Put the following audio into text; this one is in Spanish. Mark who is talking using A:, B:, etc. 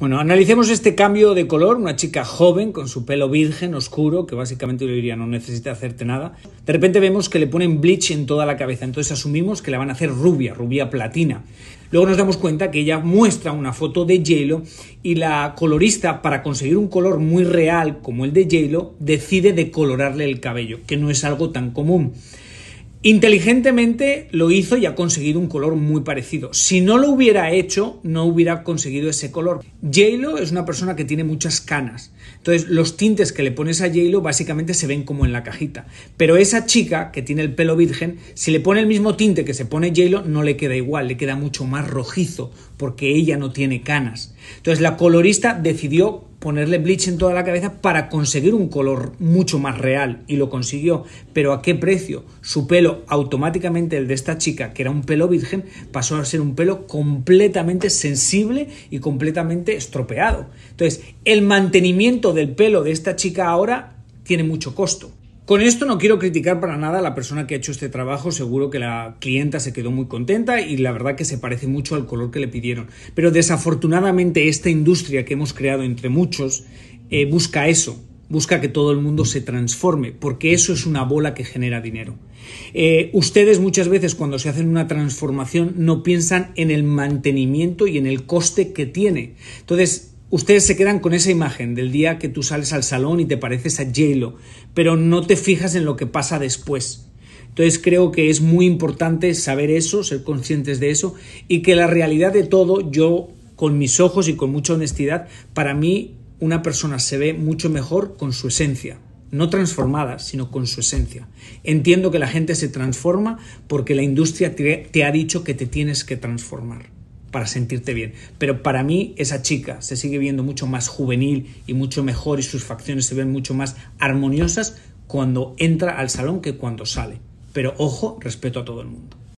A: Bueno, analicemos este cambio de color, una chica joven con su pelo virgen, oscuro, que básicamente yo diría no necesita hacerte nada. De repente vemos que le ponen bleach en toda la cabeza, entonces asumimos que la van a hacer rubia, rubia platina. Luego nos damos cuenta que ella muestra una foto de hielo y la colorista, para conseguir un color muy real como el de hielo decide decolorarle el cabello, que no es algo tan común. Inteligentemente lo hizo y ha conseguido un color muy parecido. Si no lo hubiera hecho, no hubiera conseguido ese color. j es una persona que tiene muchas canas. Entonces, los tintes que le pones a j básicamente se ven como en la cajita. Pero esa chica que tiene el pelo virgen, si le pone el mismo tinte que se pone j no le queda igual, le queda mucho más rojizo, porque ella no tiene canas. Entonces, la colorista decidió ponerle bleach en toda la cabeza para conseguir un color mucho más real y lo consiguió. Pero ¿a qué precio? Su pelo, automáticamente el de esta chica, que era un pelo virgen, pasó a ser un pelo completamente sensible y completamente estropeado. Entonces, el mantenimiento del pelo de esta chica ahora tiene mucho costo. Con esto no quiero criticar para nada a la persona que ha hecho este trabajo, seguro que la clienta se quedó muy contenta y la verdad que se parece mucho al color que le pidieron. Pero desafortunadamente esta industria que hemos creado entre muchos eh, busca eso, busca que todo el mundo se transforme, porque eso es una bola que genera dinero. Eh, ustedes muchas veces cuando se hacen una transformación no piensan en el mantenimiento y en el coste que tiene. Entonces, Ustedes se quedan con esa imagen del día que tú sales al salón y te pareces a j pero no te fijas en lo que pasa después. Entonces creo que es muy importante saber eso, ser conscientes de eso y que la realidad de todo, yo con mis ojos y con mucha honestidad, para mí una persona se ve mucho mejor con su esencia, no transformada, sino con su esencia. Entiendo que la gente se transforma porque la industria te ha dicho que te tienes que transformar para sentirte bien. Pero para mí esa chica se sigue viendo mucho más juvenil y mucho mejor y sus facciones se ven mucho más armoniosas cuando entra al salón que cuando sale. Pero ojo, respeto a todo el mundo.